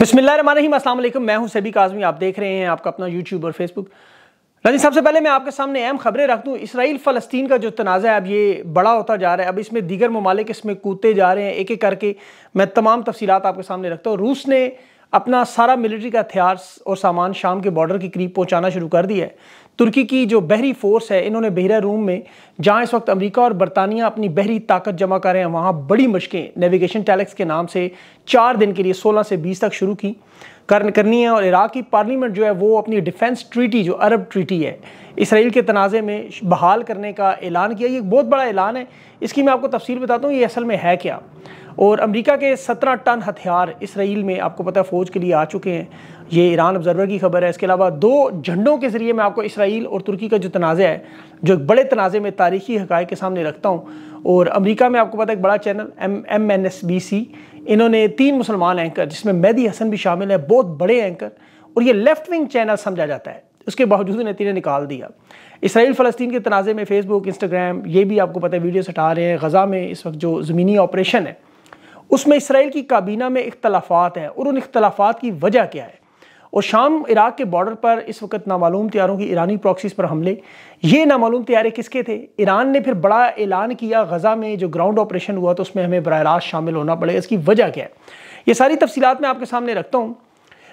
बिस्मिल्लाम असलम मैं हूं सभी काजमी आप देख रहे हैं आपका अपना यूट्यूब और फेसबुक राजी सबसे पहले मैं आपके सामने अहम खबरें रख दूँ इसराइल फ़लस्तीन का जो तनाज़ा है अब ये बड़ा होता जा रहा है अब इसमें दीगर ममालिक इसमें कूदते जा रहे हैं एक एक करके मैं तमाम तफसीत आपके सामने रखता हूँ रूस ने अपना सारा मिलिट्री का हथियार और सामान शाम के बॉर्डर के करीब पहुँचाना शुरू कर दिया है तुर्की की जो बहरी फोर्स है इन्होंने बहरा रूम में जहाँ इस वक्त अमेरिका और बरतानिया अपनी बहरी ताकत जमा कर रहे हैं वहाँ बड़ी मशकें नेविगेशन टैलेक्स के नाम से चार दिन के लिए 16 से 20 तक शुरू की करनी है और इराक़ की पार्लियामेंट जो है वो अपनी डिफेंस ट्रीटी जो अरब ट्रीटी है इसराइल के तनाज़े में बहाल करने का ऐलान किया ये एक बहुत बड़ा ऐलान है इसकी मैं आपको तफसील बताता हूँ ये असल में है क्या और अमेरिका के सत्रह टन हथियार इसराइल में आपको पता है फ़ौज के लिए आ चुके हैं ये ईरान ऑब्जर्वर की खबर है इसके अलावा दो झंडों के ज़रिए मैं आपको इसराइल और तुर्की का जो तनाज़ है जो एक बड़े तनाज़े में तारीखी हक़ के सामने रखता हूँ और अमेरिका में आपको पता है एक बड़ा channel M M N S B C इन्होंने तीन मुसलमान एंकर जिसमें मेहदी हसन भी शामिल है बहुत बड़े एंकर और ये लेफ्ट विंग चैनल समझा जाता है उसके बावजूद तीन निकाल दिया इसराइल फ़लस्तीन के तनाज़े में फेसबुक इंस्टाग्राम ये भी आपको पता है वीडियोस हटा रहे हैं गज़ा में इस वक्त जो ज़मीनी ऑपरेशन है उसमें इसराइल की काबीना में इख्तलाफात हैं और उन इख्तलाफात की वजह क्या है और शाम इराक के बॉर्डर पर इस वक्त नामालूम तैयारों की ईरानी प्रॉक्सीज पर हमले ये नामालूम तैयारे किसके थे ईरान ने फिर बड़ा ऐलान किया गज़ा में जो ग्राउंड ऑपरेशन हुआ तो उसमें हमें बर रास्त शामिल होना पड़ेगा इसकी वजह क्या है ये सारी तफसीत मैं आपके सामने रखता हूँ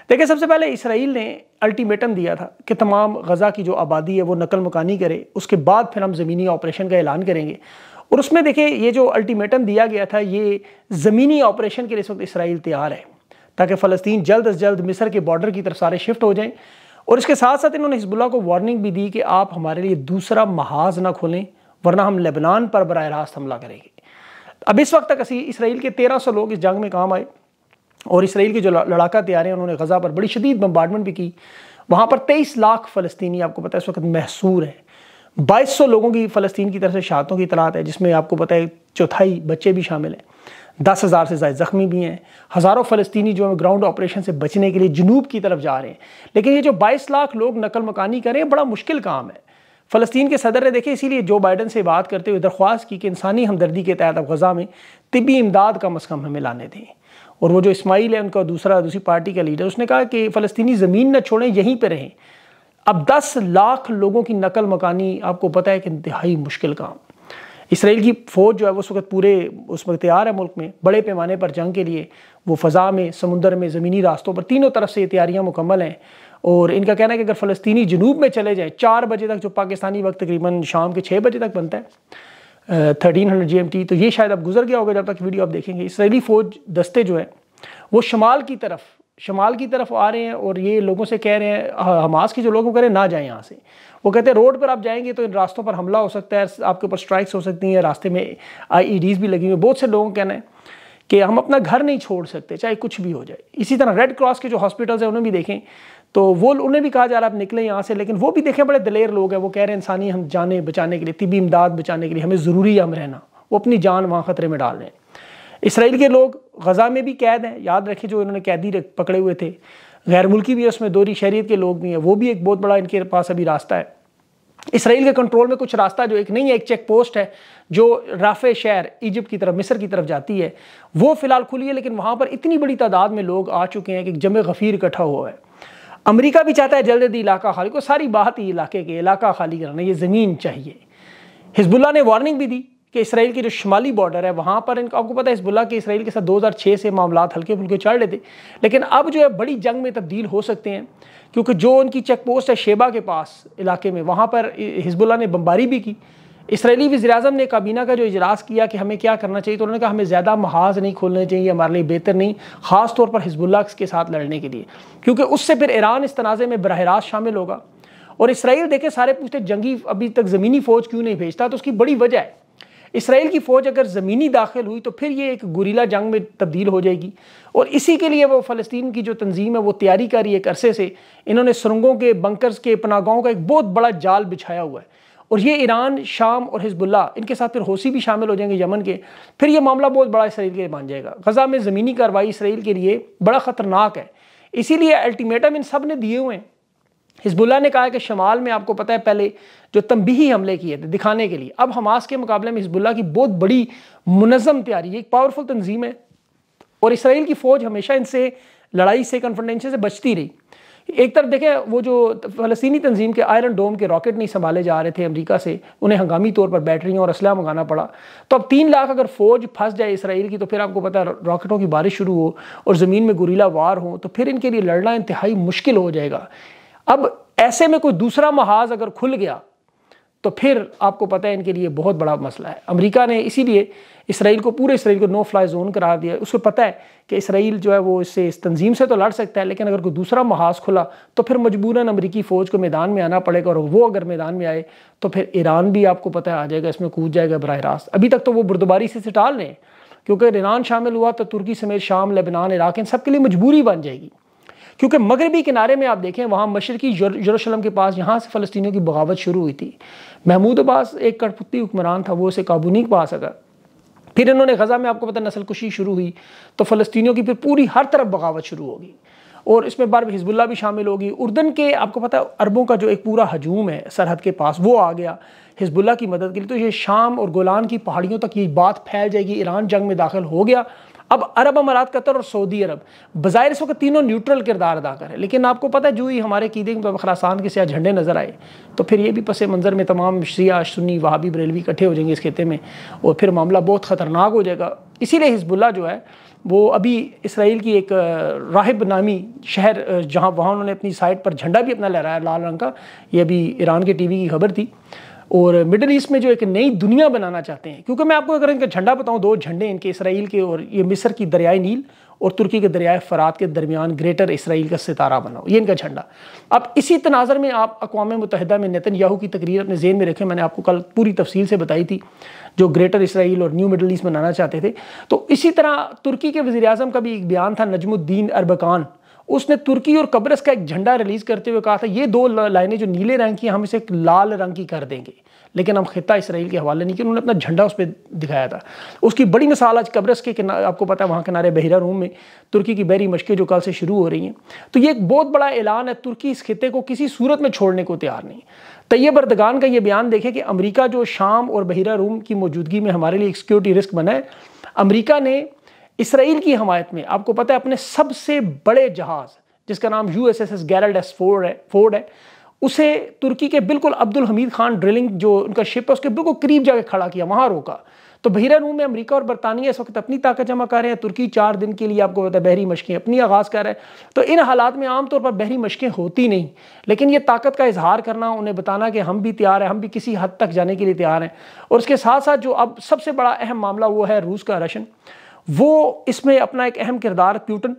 देखिए सबसे पहले इसराइल ने अल्टीमेटम दिया था कि तमाम गज़ा की जो आबादी है वो नकल मकानी करे उसके बाद फिर हम ज़मीनी ऑपरेशन का ऐलान करेंगे और उसमें देखिए ये जो अल्टीमेटम दिया गया था ये ज़मीनी ऑपरेशन के लिए इस वक्त इसराइल तैयार है ताकि फ़लस्तीन जल्द अज जल्द मिस्र के बॉर्डर की तरफ सारे शिफ्ट हो जाएँ और इसके साथ साथ इन्होंने हिजबुल्ला को वार्निंग भी दी कि आप हमारे लिए दूसरा महाज ना खोलें वरना हम लेबनान पर बर रास्त हमला करेंगे अब इस वक्त तक असी इसराइल के तेरह सौ लोग इस जंग में काम आए और इसराइल के जो लड़ाका तैयार हैं उन्होंने गज़ा पर बड़ी शदीद बम्बार्डमेंट भी की वहाँ पर तेईस लाख फ़लस्तनी आपको पता है इस वक्त महसूर है बाईस सौ लोगों की फ़लस्तीन की तरफ से शहादतों की तलात है जिसमें आपको पता है चौथाई बच्चे भी शामिल हैं दस हज़ार से ज़्यादा ज़ख्मी भी हैं हज़ारों फ़लस्तनी जो हैं ग्राउंड ऑपरेशन से बचने के लिए जनूब की तरफ जा रहे हैं लेकिन ये जो बाईस लाख लोग नकल मकानी करें बड़ा मुश्किल काम है फ़लस्तीन के सदर ने देखे इसीलिए जो बाइडन से बात करते हुए दरख्वास्त की कि इंसानी हमदर्दी के तहत अब गज़ा में तबी इमदाद कम अज़ कम हमें लाने दें और वो जो इस्माइल है उनका दूसरा दूसरी पार्टी का लीडर उसने कहा कि फ़लस्तनी ज़मीन न छोड़ें यहीं पर रहें अब दस लाख लोगों की नकल मकानी आपको पता है कि इंतहाई मुश्किल काम इसराइल की फ़ौज जो है वो उस वक्त पूरे उस वक्त तैयार है मुल्क में बड़े पैमाने पर जंग के लिए वो फ़ज़ा में समुंदर में ज़मीनी रास्तों पर तीनों तरफ से ये तैयारियाँ मुकम्मल हैं और इनका कहना है कि अगर फलस्तनी जनूब में चले जाएँ चार बजे तक जो पाकिस्तानी वक्त तकरीबन शाम के छः बजे तक बनता है thirteen hundred G M T तो ये शायद अब गुजर गया होगा जब तक वीडियो आप देखेंगे इसराइली फ़ौज दस्ते जो हैं वो शमाल की तरफ शमाल की तरफ आ रहे हैं और ये लोगों से कह रहे हैं हाँ, हमास के जो लोग वो कह रहे हैं ना जाएं यहाँ से वो कहते हैं रोड पर आप जाएंगे तो इन रास्तों पर हमला हो सकता है आपके ऊपर स्ट्राइक्स हो सकती हैं रास्ते में आई e भी लगी हुई बहुत से लोगों का कहना है कि हम अपना घर नहीं छोड़ सकते चाहे कुछ भी हो जाए इसी तरह रेड क्रॉस के जो हॉस्पिटल्स हैं उन्हें भी देखें तो वो उन्हें भी कहा जा रहा है आप निकलें यहाँ से लेकिन वो भी देखें बड़े दलेर लोग हैं वो कह रहे हैं इंसानी हम जाने बचाने के लिए तिबी इमदाद बचाने के लिए हमें ज़रूरी है हम रहना वो अपनी जान वहाँ ख़तरे में डाल रहे हैं इसराइल के लोग गज़ा में भी कैद हैं याद रखें जो इन्होंने कैदी पकड़े हुए थे गैर मुल्की भी है उसमें दोहरी शहरीत के लोग भी हैं वो भी एक बहुत बड़ा इनके पास अभी रास्ता है इसराइल के कंट्रोल में कुछ रास्ता जो एक नहीं है एक चेक पोस्ट है जो राफे शहर इजिप्ट की तरफ मिस्र की तरफ जाती है वो फ़िलहाल खुली है लेकिन वहाँ पर इतनी बड़ी तादाद में लोग आ चुके हैं कि जम गफ़ीर इकट्ठा हुआ है अमेरिका भी चाहता है जल्द ही इलाका खाली को सारी बात ही इलाके के इलाका खाली कराना ये ज़मीन चाहिए हिजबुल्ला ने वार्निंग भी दी कि इसराइल की जो शुमाली बॉर्डर है वहाँ पर इनको आपको पता है हिजबुल्ला के इसराइल के साथ 2006 से मामला हल्के फुल्के चल रहे थे लेकिन अब जो है बड़ी जंग में तब्दील हो सकते हैं क्योंकि जो उनकी चेक पोस्ट है शेबा के पास इलाके में वहाँ पर हिजबुल्ला ने बम्बारी भी की इसराइली वजी अजम ने काबीना का जो इजलास किया कि हमें क्या करना चाहिए तो उन्होंने कहा हमें ज़्यादा महाज नहीं खोलने चाहिए हमारे लिए बेहतर नहीं ख़ास तौर पर हिजबुल्ला के साथ लड़ने के लिए क्योंकि उससे फिर ईरान इस तनाज़े में बरह रास्त शामिल होगा और इसराइल देखे सारे पूछते जंगी अभी तक ज़मीनी फ़ौज क्यों नहीं भेजता तो उसकी बड़ी वजह है इसराइल की फ़ौज अगर ज़मीनी दाखिल हुई तो फिर ये एक गुरीला जंग में तब्दील हो जाएगी और इसी के लिए वो फ़लस्तीन की जो तंजीम है वो तैयारी कर रही है एक अरसे से इन्होंने सुरंगों के बंकर्स के पनागाओं का एक बहुत बड़ा जाल बिछाया हुआ है और ये ईरान शाम और हिजबुल्ला इनके साथ फिर होसी भी शामिल हो जाएंगे यमन के फिर ये मामला बहुत बड़ा इसराइल के लिए बन जाएगा गज़ा में ज़मीनी कार्रवाई इसराइल के लिए बड़ा ख़तरनाक है इसीलिए अल्टीमेटम इन सब ने दिए हुए हैं हिजबुल्ला ने कहा कि शमाल में आपको पता है पहले जो तंबी हमले किए थे दिखाने के लिए अब हमास के मुकाबले में हिजबुल्ला की बहुत बड़ी मुनज़म तैयारी एक पावरफुल तंजीम है और इसराइल की फ़ौज हमेशा इनसे लड़ाई से कन्फ्रेंटेशन से बचती रही एक तरफ देखें वो जो फ़लस्तनी तंजीम के आयरन डोम के रॉकेट नहीं संभाले जा रहे थे अमेरिका से उन्हें हंगामी तौर पर बैटरियों और असला मंगाना पड़ा तो अब तीन लाख अगर फ़ौज फंस जाए इसराइल की तो फिर आपको पता है रॉकेटों की बारिश शुरू हो और ज़मीन में गुरीला वार हो तो फिर इनके लिए लड़ना इंतहाई मुश्किल हो जाएगा अब ऐसे में कोई दूसरा महाज अगर खुल गया तो फिर आपको पता है इनके लिए बहुत बड़ा मसला है अमेरिका ने इसीलिए इसराइल को पूरे इसराइल को नो फ्लाई जोन करार दिया उसको पता है कि इसराइल जो है वो इससे इस तंजीम से तो लड़ सकता है लेकिन अगर कोई दूसरा महाज खुला तो फिर मजबूरन अमरीकी फ़ौज को मैदान में आना पड़ेगा और वो अगर मैदान में आए तो फिर ईरान भी आपको पता है आ जाएगा इसमें कूद जाएगा बरह रास्त अभी तक तो वो बुरदबारी से टाल रहे हैं क्योंकि ईरान शामिल हुआ तो तुर्की समेत शाम लेबनान इराक इन सब के लिए मजबूरी बन जाएगी क्योंकि मगरबी किनारे में आप देखें वहाँ मशरकी यरूशलम के पास यहाँ से फ़लस्तियों की बगावत शुरू हुई थी महमूद अब्बास एक कठपुतली हुक्मरान था वो उसे काबू नहीं पा सका फिर इन्होंने गज़ा में आपको पता कुशी शुरू हुई तो फ़लस्तियों की फिर पूरी हर तरफ बगावत शुरू होगी और इसमें बार हिजबुल्ला भी शामिल होगी उर्दन के आपको पता है अरबों का जो एक पूरा हजूम है सरहद के पास वो आ गया हिजबुल्ला की मदद के लिए तो ये शाम और गोलान की पहाड़ियों तक ये बात फैल जाएगी ईरान जंग में दाखिल हो गया अब अरब अमारात कतर और सऊदी अरब बाज़ाहिर इस वक्त तीनों न्यूट्रल किरदार अदा करें लेकिन आपको पता है जो ही हमारे कीदे के खरासान के सिया झंडे नज़र आए तो फिर ये भी पस मंज़र में तमाम शिया सुन्नी वहाबी बरेलवी इकट्ठे हो जाएंगे इस खेते में और फिर मामला बहुत ख़तरनाक हो जाएगा इसीलिए हिजबुल्ला जो है वो अभी इसराइल की एक राहिब नामी शहर जहाँ वहाँ उन्होंने अपनी साइट पर झंडा भी अपना लहराया लाल रंग का ये अभी ईरान के वी की खबर थी और मिडल ईस्ट में जो एक नई दुनिया बनाना चाहते हैं क्योंकि मैं आपको अगर इनका झंडा बताऊं दो झंडे इनके इसराइल के और ये मिस्र की दरियाई नील और तुर्की के दरियाए फ़रात के दरमियान ग्रेटर इसराइल का सितारा बनाओ ये इनका झंडा अब इसी तनाजर में आप अकवा मुतहदा में नितिन याहू की तकरीर अपने जेन में रखें मैंने आपको कल पूरी तफसील से बताई थी जो ग्रेटर इसराइल और न्यू मिडल ईस्ट बनाना चाहते थे तो इसी तरह तुर्की के वज़ी अजम का भी एक बयान था नजमुद्दीन अरबकान उसने तुर्की और कब्रस का एक झंडा रिलीज करते हुए कहा था ये दो लाइनें जो नीले रंग की हम इसे एक लाल रंग की कर देंगे लेकिन हम खिता इसराइल के हवाले नहीं किया उन्होंने अपना झंडा उस पर दिखाया था उसकी बड़ी मिसाल आज कब्रस के किनारे आपको पता है वहाँ किनारे बहरा रूम में तुर्की की बहरी मशकें जो कल से शुरू हो रही हैं तो ये एक बहुत बड़ा ऐलान है तुर्की इस खिते को किसी सूरत में छोड़ने को तैयार नहीं तैयब अरदगान का ये बयान देखें कि अमरीका जो शाम और बहरा रूम की मौजूदगी में हमारे लिए एक सिक्योरिटी रिस्क बना है अमरीका ने इसराइल की हमायत में आपको पता है अपने सबसे बड़े जहाज़ जिसका नाम U S S S Gerald S four है फोर्ड है उसे तुर्की के बिल्कुल अब्दुल हमीद खान ड्रिलिंग जो उनका शिप है उसके बिल्कुल करीब जाकर खड़ा किया वहाँ रोका तो बहरा रूम में अमरीका और बरतानिया इस वक्त अपनी ताकत जमा कर रहे हैं तुर्की चार दिन के लिए आपको पता है बहरी मशकें अपनी आगाज़ कर रहे हैं तो इन हालात में आमतौर पर बहरी मशकें होती नहीं लेकिन ये ताकत का इजहार करना उन्हें बताना कि हम भी तैयार हैं हम भी किसी हद तक जाने के लिए तैयार हैं और उसके साथ साथ जो अब सबसे बड़ा अहम मामला वो है रूस का रशन वो इसमें अपना एक अहम किरदार प्यूटन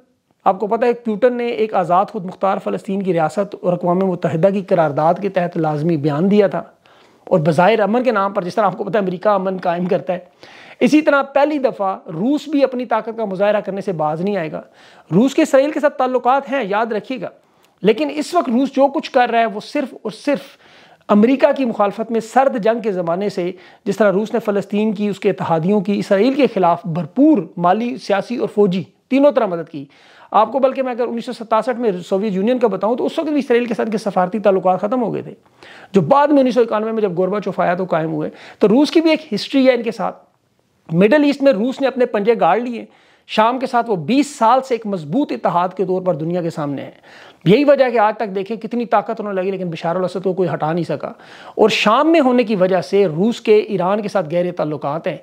आपको पता है प्यूटन ने एक आज़ाद खुद मुख्तार फ़लस्तीन की रियासत और अकवा मुतहदा की करारदाद के तहत लाजमी बयान दिया था और बज़ाहिर अमन के नाम पर जिस तरह आपको पता है अमरीका अमन कायम करता है इसी तरह पहली दफ़ा रूस भी अपनी ताकत का मुजाहरा करने से बाज नहीं आएगा रूस के इसराइल के साथ ताल्लुक हैं याद रखिएगा लेकिन इस वक्त रूस जो कुछ कर रहा है वो सिर्फ और सिर्फ अमेरिका की मुखालफत में सर्द जंग के ज़माने से जिस तरह रूस ने फ़लस्तीन की उसके इतिहादियों की इसराइल के ख़िलाफ़ भरपूर माली सियासी और फ़ौजी तीनों तरह मदद की आपको बल्कि मैं अगर उन्नीस में सोवियत यूनियन का बताऊं तो उस वक्त भी इसराइल के साथ के सफारती ताल्लुक ख़त्म हो गए थे जो बाद में उन्नीस में जब गोरबा चौफाया तो कायम हुए तो रूस की भी एक हिस्ट्री है इनके साथ मिडल ईस्ट में रूस ने अपने पंजे गाड़ लिए शाम के साथ वो 20 साल से एक मजबूत इतिहाद के तौर पर दुनिया के सामने है यही वजह है कि आज तक देखें कितनी ताकत उन्होंने लगी लेकिन बिशार असद को कोई हटा नहीं सका और शाम में होने की वजह से रूस के ईरान के साथ गहरे ताल्लुक हैं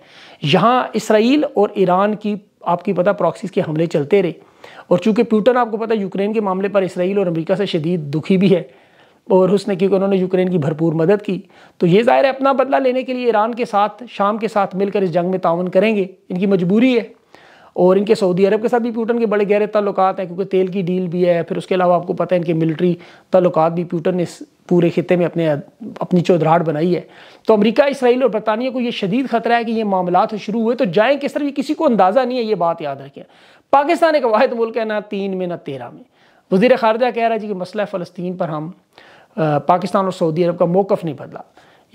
यहाँ इसराइल और ईरान की आपकी पता प्रॉक्सीज के हमले चलते रहे और चूँकि प्यूटन आपको पता है यूक्रेन के मामले पर इसराइल और अमेरिका से शदीद दुखी भी है और उसने क्योंकि उन्होंने यूक्रेन की भरपूर मदद की तो ये ज़ाहिर है अपना बदला लेने के लिए ईरान के साथ शाम के साथ मिलकर इस जंग में तान करेंगे इनकी मजबूरी है और इनके सऊदी अरब के साथ भी प्यूटन के बड़े गहरे तल्लु हैं क्योंकि तेल की डील भी है फिर उसके अलावा आपको पता है इनके मिलिट्री ताल्लुक भी प्यूटन ने पूरे खत्े में अपने अपनी चौधराहट बनाई है तो अमेरिका इसराइल और बरतानिया को ये शदीद खतरा है कि ये मामला शुरू हुए तो जाएँ किस तरफ किसी को अंदाज़ा नहीं है ये बात याद रखें पाकिस्तान एक वाद मुल्क है ना तीन में ना तेरह में वजीर खारजा कह रहा है जी कि मसला फ़लस्तीन पर हम पाकिस्तान और सऊदी अरब का मौक़ नहीं बदला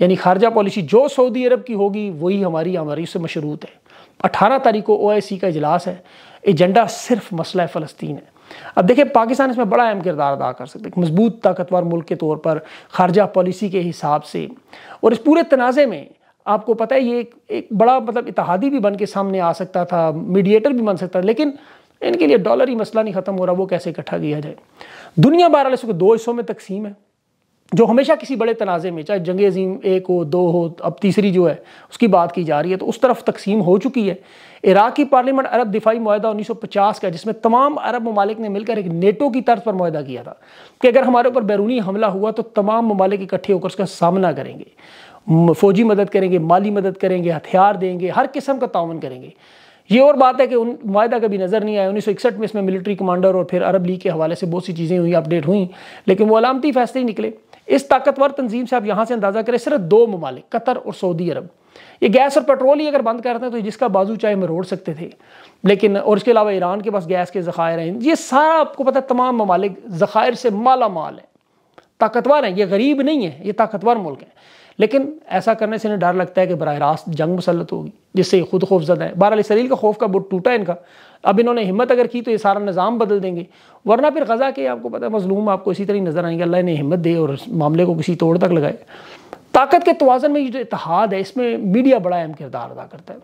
यानी खारजा पॉलिसी जो सऊदी अरब की होगी वही हमारी हमारी उससे मशरूत है अठारह तारीख को ओ का इजलास है एजेंडा सिर्फ मसला फ़लस्तीन है अब देखिए पाकिस्तान इसमें बड़ा अहम किरदार अदा कर सकता है मजबूत ताकतवर मुल्क के तौर पर खारजा पॉलिसी के हिसाब से और इस पूरे तनाज़े में आपको पता है ये एक, एक बड़ा मतलब इतिहादी भी बन के सामने आ सकता था मीडिएटर भी बन सकता था लेकिन इनके लिए डॉलर ही मसला नहीं ख़त्म हो रहा वो कैसे इकट्ठा किया जाए दुनिया बहरहाल इसको दो हिस्सों में तकसीम है जो हमेशा किसी बड़े तनाज़े में चाहे जंग अजीम एक हो दो हो अब तीसरी जो है उसकी बात की जा रही है तो उस तरफ तकसीम हो चुकी है इराक़ की पार्लियामेंट अरब दिफाई माहा उन्नीस सौ पचास का जिसमें तमाम अरब ममालिक ने मिलकर एक नेटो की तर्ज पर माहा किया था कि अगर हमारे ऊपर बैरूनी हमला हुआ तो तमाम ममालिक इकट्ठे होकर उसका सामना करेंगे फ़ौजी मदद करेंगे माली मदद करेंगे हथियार देंगे हर किस्म का ताउन करेंगे ये और बात है कि उन माहा कभी नज़र नहीं आया उन्नीस सौ इकसठ में इसमें मिलिट्री कमांडर और फिर अरब लीग के हवाले से बहुत सी चीज़ें हुई अपडेट हुई लेकिन वो अलामती फैसले ही निकले इस ताकतवर तंजीम से आप यहाँ से अंदाजा करें सिर्फ दो ममालिक कतर और सऊदी अरब ये गैस और पेट्रोल ही अगर बंद करते हैं तो जिसका बाजू चाहे मरोड़ सकते थे लेकिन और इसके अलावा ईरान के पास गैस के ज़खायर हैं ये सारा आपको पता है तमाम ममालिकायर से माला माल है ताकतवर हैं ये गरीब नहीं है ये ताकतवर मुल्क हैं लेकिन ऐसा करने से इन्हें डर लगता है कि बरह रास्त जंग मुसलत होगी जिससे ये खुद जदा है बहरहाल सलील का खौफ का बुट टूटा इनका अब इन्होंने हिम्मत अगर की तो ये सारा निज़ाम बदल देंगे वरना फिर गज़ा के आपको पता है मजलूम आपको इसी तरह नज़र आएंगे अल्लाह ने हिम्मत दे और मामले को किसी तोड़ तक लगाए ताकत के तोज़न में ये जो इतिहाद है इसमें मीडिया बड़ा अहम किरदार अदा करता है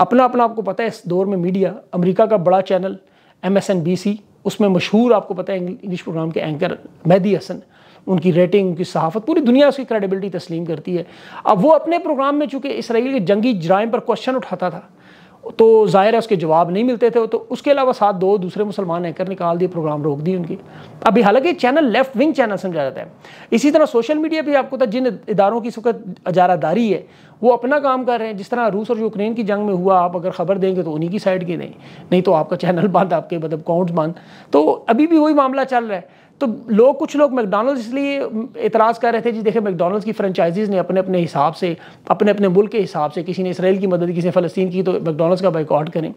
अपना अपना आपको पता है इस दौर में मीडिया अमरीका का बड़ा channel M S N B C उसमें मशहूर आपको पता है इंग्लिश प्रोग्राम के एंकर मेहदी हसन उनकी रेटिंग उनकी सहाफत पूरी दुनिया उसकी क्रेडिबिलिटी तस्लीम करती है अब वो अपने प्रोग्राम में चूँकि इसराइल के जंगी जराइम पर क्वेश्चन उठाता था तो ज़ाहिर है उसके जवाब नहीं मिलते थे तो उसके अलावा साथ दो दूसरे मुसलमान एंकर निकाल दिए प्रोग्राम रोक दिए उनकी अभी हालांकि चैनल लेफ्ट विंग चैनल समझा जाता है इसी तरह सोशल मीडिया भी आपको था जिन इदारों की इस वक्त अजारादारी है वो अपना काम कर रहे हैं जिस तरह रूस और यूक्रेन की जंग में हुआ आप अगर खबर देंगे तो उन्हीं की साइड की नहीं नहीं तो आपका चैनल बंद आपके मतलब अकाउंट बंद तो अभी भी वही मामला चल रहा है तो लोग कुछ लोग मैकडोनल्ड्स इसलिए इतराज़ कर रहे थे जी देखे मैकडोनल्ड्स की फ्रेंचाइजीज़ ने अपने अपने हिसाब से अपने अपने मुल्क के हिसाब से किसी ने इसराइल की मदद किसी ने फ़लस्तीन की तो मैकडोनल्ड्स का बाइकआउट करें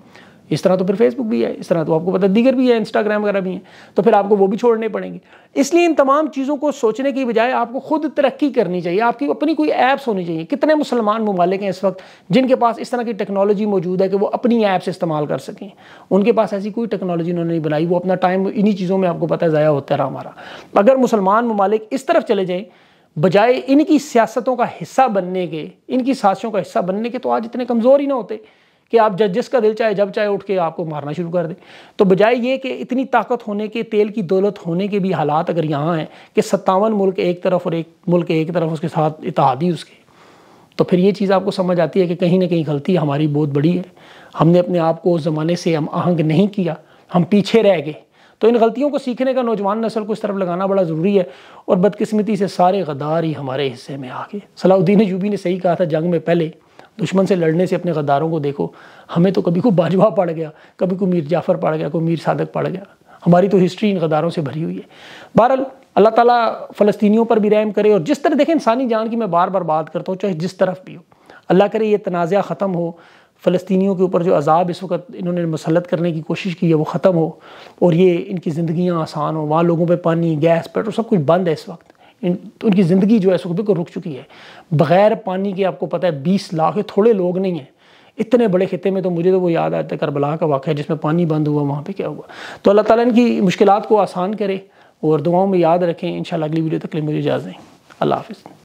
इस तरह तो फिर फेसबुक भी है इस तरह तो आपको पता दीगर भी है इंस्टाग्राम वगैरह भी है तो फिर आपको वो भी छोड़ने पड़ेंगे इसलिए इन तमाम चीज़ों को सोचने की बजाय आपको खुद तरक्की करनी चाहिए आपकी अपनी कोई ऐप्स होनी चाहिए कितने मुसलमान ममालिक हैं इस वक्त जिनके पास इस तरह की टेक्नोलॉजी मौजूद है कि वो अपनी ऐप्स इस्तेमाल कर सकें उनके पास ऐसी कोई टेक्नोलॉजी उन्होंने नहीं बनाई वो अपना टाइम इन्हीं चीज़ों में आपको पता है ज़ाया होता रहा हमारा अगर मुसलमान ममालिक इस तरफ चले जाएँ बजाय इनकी सियासतों का हिस्सा बनने के इनकी साजिशों का हिस्सा बनने के तो आज इतने कमज़ोर ही ना होते कि आप जजेस का दिल चाहे जब चाहे उठ के आपको मारना शुरू कर दे तो बजाय ये कि इतनी ताकत होने के तेल की दौलत होने के भी हालात अगर यहाँ हैं कि सत्तावन मुल्क एक तरफ और एक मुल्क एक तरफ उसके साथ इतिहादी उसके तो फिर ये चीज़ आपको समझ आती है कि कहीं ना कहीं गलती हमारी बहुत बड़ी है हमने अपने आप को उस ज़माने से हम आहंग नहीं किया हम पीछे रह गए तो इन गलतियों को सीखने का नौजवान नस्ल को इस तरफ लगाना बड़ा ज़रूरी है और बदकिस्मती से सारे गदार ही हमारे हिस्से में आ गए सलाउद्दीन यूबी ने सही कहा था जंग में पहले दुश्मन से लड़ने से अपने गद्दारों को देखो हमें तो कभी को बाजवा पड़ गया कभी को मीर जाफ़र पड़ गया कोई मीर सादक पड़ गया हमारी तो हिस्ट्री इन गद्दारों से भरी हुई है बहरहाल अल्लाह ताला फ़लस्तियों पर भी रहम करे और जिस तरह देखें इंसानी जान की मैं बार बार बात करता हूँ चाहे जिस तरफ भी हो अल्लाह करे ये तनाज़ा ख़त्म हो फ़लस्तियों के ऊपर जो अजाब इस वक्त इन्होंने मसलत करने की कोशिश की है वो ख़त्म हो और ये इनकी ज़िंदियाँ आसान हो वहाँ लोगों पर पानी गैस पेट्रोल सब कुछ बंद है इस वक्त इन उनकी ज़िंदगी जो है सो बिल्कुल रुक चुकी है बग़ैर पानी के आपको पता है बीस लाख थोड़े लोग नहीं हैं इतने बड़े खत्े में तो मुझे तो वो याद आता है करबला का वाक़ है जिसमें पानी बंद हुआ वहाँ पर क्या हुआ तो अल्लाह ताली इनकी मुश्किल को आसान करे और दुआओं में याद रखें इन अगली वीडियो तक लिए मुझे इजाज़ दें अल्लाह हाफ